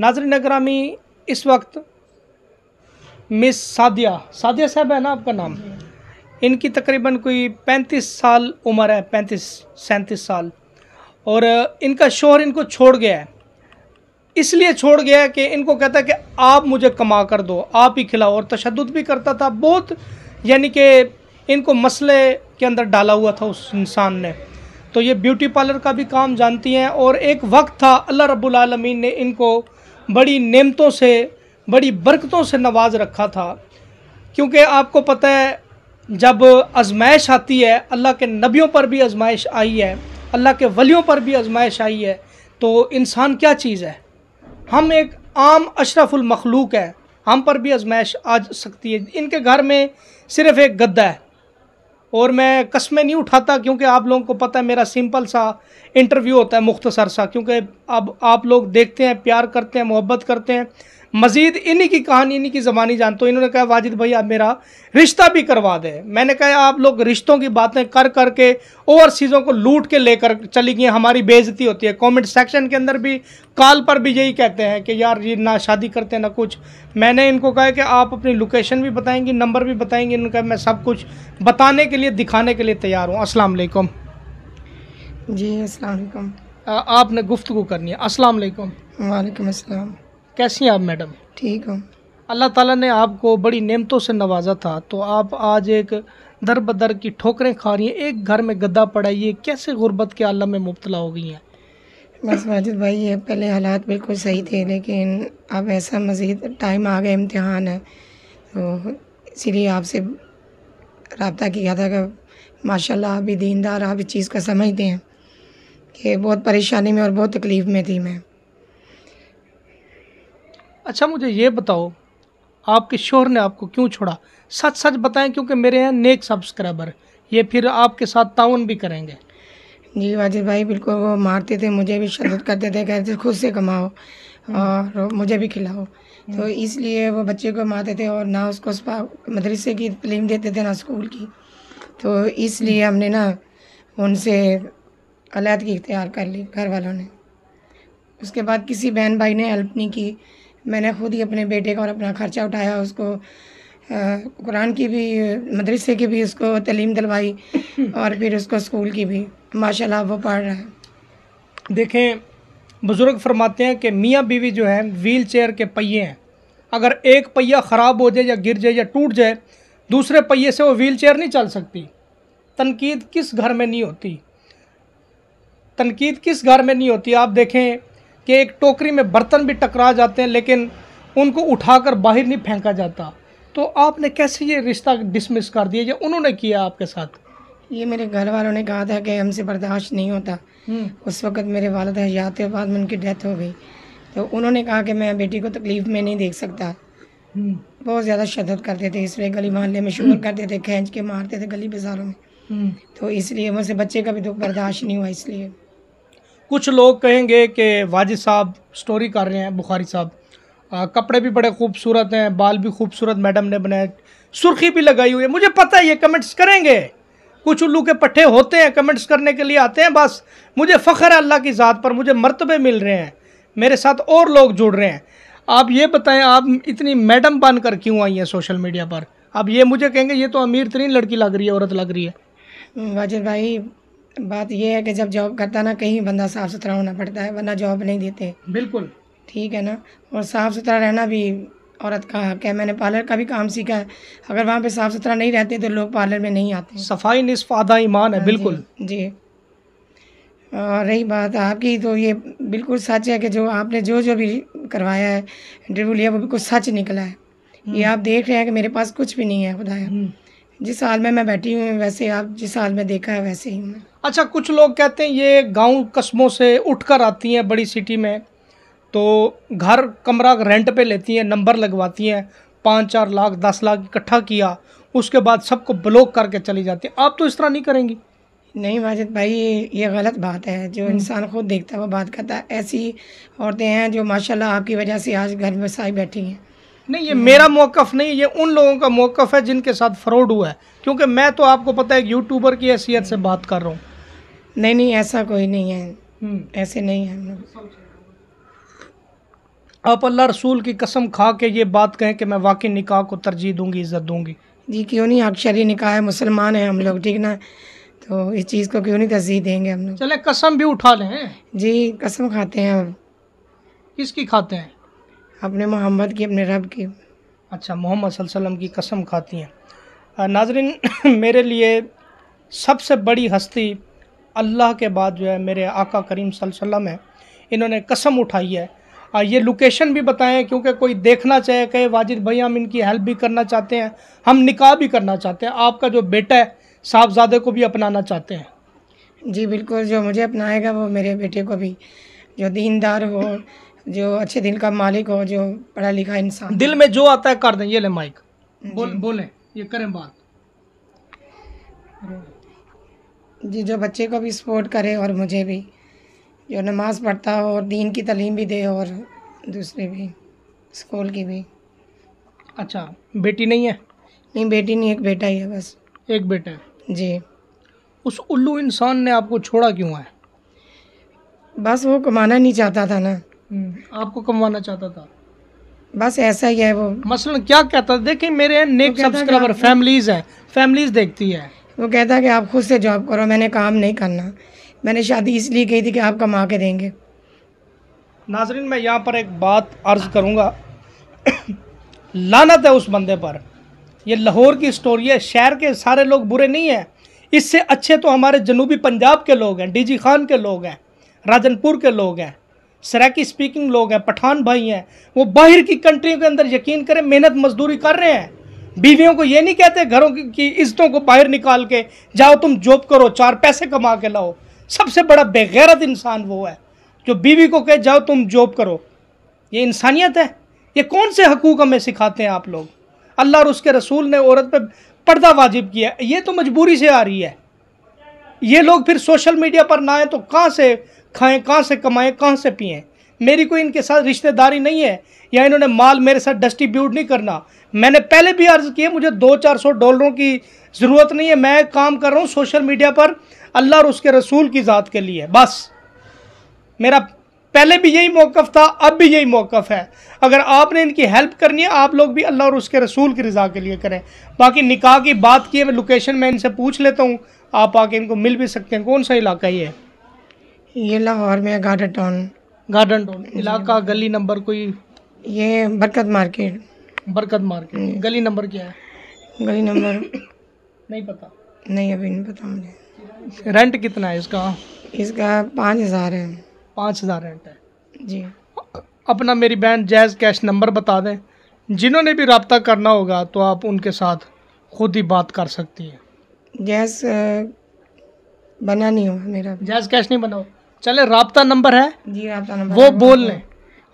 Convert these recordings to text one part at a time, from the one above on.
नाजरन नगरामी इस वक्त मिस सादिया सादिया साहब है ना आपका नाम इनकी तकरीबन कोई पैंतीस साल उम्र है पैंतीस सैंतीस साल और इनका शोहर इनको छोड़ गया है इसलिए छोड़ गया है कि इनको कहता है कि आप मुझे कमा कर दो आप ही खिलाओ और तशद भी करता था बहुत यानी कि इनको मसले के अंदर डाला हुआ था उस इंसान ने तो ये ब्यूटी पार्लर का भी काम जानती हैं और एक वक्त था अल्लाह रब्बुल रबालमीन ने इनको बड़ी नेमतों से बड़ी बरकतों से नवाज रखा था क्योंकि आपको पता है जब आजमाइश आती है अल्लाह के नबियों पर भी आजमाइश आई है अल्लाह के वलियों पर भी आजमाइश आई है तो इंसान क्या चीज़ है हम एक आम अशरफुल मखलूक है हम पर भी आजमाइश आ सकती है इनके घर में सिर्फ़ एक गद्दा है और मैं कस्में नहीं उठाता क्योंकि आप लोगों को पता है मेरा सिंपल सा इंटरव्यू होता है मुख्तसर सा क्योंकि अब आप लोग देखते हैं प्यार करते हैं मोहब्बत करते हैं मजीद इन्हीं की कहानी इन्हीं की ज़बानी जानते हो इन्होंने कहा वाजिद भाई आप मेरा रिश्ता भी करवा दें मैंने कहा आप लोग रिश्तों की बातें कर कर के और चीज़ों को लूट के लेकर चली गई हमारी बेजती होती है कमेंट सेक्शन के अंदर भी कॉल पर भी यही कहते हैं कि यार ये ना शादी करते ना कुछ मैंने इनको कहा कि आप अपनी लोकेशन भी बताएंगे नंबर भी बताएंगी कहा मैं सब कुछ बताने के लिए दिखाने के लिए तैयार हूँ असलम जी असलकम आपने गुफ्तु करनी है असलकम वालेकुम असलम कैसी हैं आप मैडम ठीक हूँ अल्लाह ताला ने आपको बड़ी नेमतों से नवाजा था तो आप आज एक दर बदर की ठोकरें खा रही हैं एक घर में गद्दा पड़ा ये कैसे गुर्बत के आलम में मुबतला हो गई हैं बस माजिद भाई ये पहले हालात बिल्कुल सही थे लेकिन अब ऐसा मज़ीद टाइम आ गया इम्तहान है तो इसीलिए आपसे रबता किया था कि माशाल्लाह आप भी दीनदार आप इस चीज़ का समझते हैं कि बहुत परेशानी में और बहुत तकलीफ़ में थी मैं अच्छा मुझे ये बताओ आपके शोहर ने आपको क्यों छोड़ा सच सच बताएं क्योंकि मेरे यहाँ नेक सब्सक्राइबर ये फिर आपके साथ ताउन भी करेंगे जी वाजिद भाई बिल्कुल वो मारते थे मुझे भी शदत करते थे कहते थे खुद से कमाओ और मुझे भी खिलाओ तो हम्म। इसलिए वो बच्चे को मारते थे और ना उसको मदरसे की तलीम देते थे ना स्कूल की तो इसलिए हम्म। हमने ना उनसे अलहदगी इख्तियार कर ली घर वालों ने उसके बाद किसी बहन भाई ने हेल्प नहीं की मैंने खुद ही अपने बेटे का और अपना ख़र्चा उठाया उसको कुरान की भी मदरसे की भी उसको तलीम दिलवाई और फिर उसको स्कूल की भी माशाल्लाह वो पढ़ रहा है देखें बुज़ुर्ग फरमाते हैं कि मियाँ बीवी जो है व्हील चेयर के पहिए हैं अगर एक पहिया ख़राब हो जाए या गिर जाए या टूट जाए दूसरे पहिए से वो व्हील चेयर नहीं चल सकती तनकीद किस घर में नहीं होती तनकीद किस घर में नहीं होती आप देखें कि एक टोकरी में बर्तन भी टकरा जाते हैं लेकिन उनको उठाकर बाहर नहीं फेंका जाता तो आपने कैसे ये रिश्ता डिसमिस कर दिया या उन्होंने किया आपके साथ ये मेरे घर वालों ने कहा था कि हमसे बर्दाश्त नहीं होता हम्म। उस वक्त मेरे वालद हयात तो के बाद में उनकी डेथ हो गई तो उन्होंने कहा कि मैं बेटी को तकलीफ़ में नहीं देख सकता हम्म। बहुत ज़्यादा शदत करते थे इसलिए गली मोहल्ले में शोर हम्म। करते थे खींच के मारते थे गली बाजारों में तो इसलिए मुझसे बच्चे का भी दुख बर्दाश्त नहीं हुआ इसलिए कुछ लोग कहेंगे कि वाजिद साहब स्टोरी कर रहे हैं बुखारी साहब कपड़े भी बड़े खूबसूरत हैं बाल भी खूबसूरत मैडम ने बनाए सुर्खी भी लगाई हुई है मुझे पता है ये कमेंट्स करेंगे कुछ उल्लू के पट्ठे होते हैं कमेंट्स करने के लिए आते हैं बस मुझे फ़ख्र है अल्लाह की ज़ात पर मुझे मरतबे मिल रहे हैं मेरे साथ और लोग जुड़ रहे हैं आप ये बताएं आप इतनी मैडम बन कर क्यों आई हैं सोशल मीडिया पर आप ये मुझे कहेंगे ये तो अमीर तरीन लड़की लग रही है औरत लग रही है वाजिद भाई बात यह है कि जब जॉब करता ना कहीं बंदा साफ़ सुथरा होना पड़ता है वरना जॉब नहीं देते बिल्कुल ठीक है ना और साफ़ सुथरा रहना भी औरत का हक है मैंने पार्लर का भी काम सीखा है अगर वहाँ पे साफ़ सुथरा नहीं रहते तो लोग पार्लर में नहीं आते सफाई निसफ ईमान है हाँ बिल्कुल जी और रही बात आपकी तो ये बिल्कुल सच है कि जो आपने जो जो भी करवाया है इंटरव्यू लिया वो बिल्कुल सच निकला है ये हम्म। आप देख रहे हैं कि मेरे पास कुछ भी नहीं है खुदाया जिस हाल में मैं बैठी हूँ वैसे आप जिस हाल में देखा है वैसे ही मैं अच्छा कुछ लोग कहते हैं ये गांव कस्बों से उठकर आती हैं बड़ी सिटी में तो घर कमरा रेंट पे लेती हैं नंबर लगवाती हैं पाँच चार लाख दस लाख इकट्ठा किया उसके बाद सबको ब्लॉक करके चली जाती है आप तो इस तरह नहीं करेंगी नहीं वाजिद भाई ये गलत बात है जो हम्म। इंसान खुद देखता है वो बात करता है ऐसी औरतें हैं जो माशाल्लाह आपकी वजह से आज घर में साई बैठी हैं नहीं ये मेरा मौकफ नहीं ये उन लोगों का मौकफ है जिनके साथ फ्रॉड हुआ है क्योंकि मैं तो आपको पता है यूट्यूबर की हैसियत से बात कर रहा हूँ नहीं नहीं ऐसा कोई नहीं है हम्म। ऐसे नहीं है आप अल्लाह रसूल की कसम खा के ये बात कहें कि मैं वाकई निकाह को तरजीह दूंगी इज़्ज़त दूंगी जी क्यों नहीं अक्षरी निकाह है मुसलमान है हम लोग ठीक ना तो इस चीज़ को क्यों नहीं तरजीह देंगे हम लोग चले कसम भी उठा लें जी कसम खाते हैं किसकी खाते हैं अपने मोहम्मद की अपने रब की अच्छा मोहम्मद सल्लम की कसम खाती हैं नाजरीन मेरे लिए सबसे बड़ी हस्ती अल्लाह के बाद जो है मेरे आका करीम सल्लम है इन्होंने कसम उठाई है आ, ये लोकेशन भी बताएं क्योंकि कोई देखना चाहे कहे वाजिद भाई हम इनकी हेल्प भी करना चाहते हैं हम निकाह भी करना चाहते हैं आपका जो बेटा है साहबजादे को भी अपनाना चाहते हैं जी बिल्कुल जो मुझे अपनाएगा वो मेरे बेटे को भी जो दीनदार हो जो अच्छे दिल का मालिक हो जो पढ़ा लिखा इंसान दिल में जो आता है कर दें ये ले माइक बोल बोले ये करें बात जी जो बच्चे को भी सपोर्ट करे और मुझे भी जो नमाज़ पढ़ता हो और दीन की तलीम भी दे और दूसरे भी स्कूल की भी अच्छा बेटी नहीं है नहीं बेटी नहीं एक बेटा ही है बस एक बेटा है जी उस उल्लू इंसान ने आपको छोड़ा क्यों है बस वो कमाना नहीं चाहता था ना हम्म। आपको कमवाना चाहता था बस ऐसा ही है वो मसलन क्या कहता देखिए मेरे नेक सब्सक्राइबर फैमिलीज हैं फैमिलीज देखती है वो कहता कि आप खुद से जॉब करो मैंने काम नहीं करना मैंने शादी इसलिए की थी कि आप कमा के देंगे नाजरीन मैं यहाँ पर एक बात अर्ज़ करूँगा लानत है उस बंदे पर यह लाहौर की स्टोरी है शहर के सारे लोग बुरे नहीं हैं इससे अच्छे तो हमारे जनूबी पंजाब के लोग हैं डीजी खान के लोग हैं राजनपुर के लोग हैं सराकी स्पीकिंग लोग हैं पठान भाई हैं वो बाहर की कंट्रियों के अंदर यकीन करें मेहनत मजदूरी कर रहे हैं बीवियों को ये नहीं कहते घरों की, इज्जतों को बाहर निकाल के जाओ तुम जॉब करो चार पैसे कमा के लाओ सबसे बड़ा बेगैरत इंसान वो है जो बीवी को कहे जाओ तुम जॉब करो ये इंसानियत है ये कौन से हकूक हमें सिखाते हैं आप लोग अल्लाह और उसके रसूल ने औरत पर पर्दा वाजिब किया ये तो मजबूरी से आ रही है ये लोग फिर सोशल मीडिया पर ना आए तो कहाँ से खाएं कहाँ से कमाएं कहाँ से पिएं मेरी कोई इनके साथ रिश्तेदारी नहीं है या इन्होंने माल मेरे साथ डिस्ट्रीब्यूट नहीं करना मैंने पहले भी अर्ज़ किया मुझे दो चार सौ डॉलरों की ज़रूरत नहीं है मैं काम कर रहा हूँ सोशल मीडिया पर अल्लाह और उसके रसूल की ज़ात के लिए बस मेरा पहले भी यही मौक़ था अब भी यही मौक़ है अगर आपने इनकी हेल्प करनी है आप लोग भी अल्लाह और उसके रसूल की रज़ा के लिए करें बाकी निकाह की बात की है मैं लोकेशन मैं इनसे पूछ लेता हूँ आप आके इनको मिल भी सकते हैं कौन सा इलाका ये है ये लाहौर में गार्डन टाउन गार्डन टाउन इलाका गली नंबर कोई ये बरकत मार्केट बरकत मार्केट गली नंबर क्या है गली नंबर नहीं पता नहीं अभी नहीं पता मुझे रेंट कितना है इसका इसका पाँच हज़ार है पाँच हज़ार रेंट है जी अपना मेरी बहन जैज़ कैश नंबर बता दें जिन्होंने भी रबता करना होगा तो आप उनके साथ खुद ही बात कर सकती है जैज़ बना नहीं हो मेरा जैज़ कैश नहीं बना चले रबता नंबर है जी नंबर वो बोल लें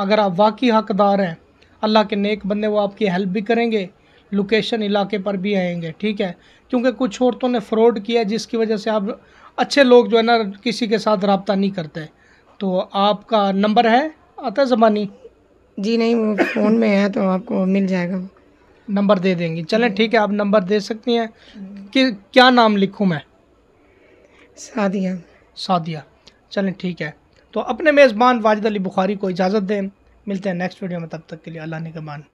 अगर आप वाकई हकदार हैं अल्लाह के नेक बंदे वो आपकी हेल्प भी करेंगे लोकेशन इलाके पर भी आएंगे ठीक है क्योंकि कुछ औरतों ने फ्रॉड किया जिसकी वजह से आप अच्छे लोग जो है ना किसी के साथ रबता नहीं करते तो आपका नंबर है आता ज़बानी जी नहीं फ़ोन में है तो आपको मिल जाएगा नंबर दे देंगी चलें ठीक है आप नंबर दे सकती हैं कि क्या नाम लिखूँ मैं सादिया सादिया चलें ठीक है तो अपने मेज़बान वाजिद अली बुखारी को इजाज़त दें मिलते हैं नेक्स्ट वीडियो में तब तक के लिए अल्लाह निगमान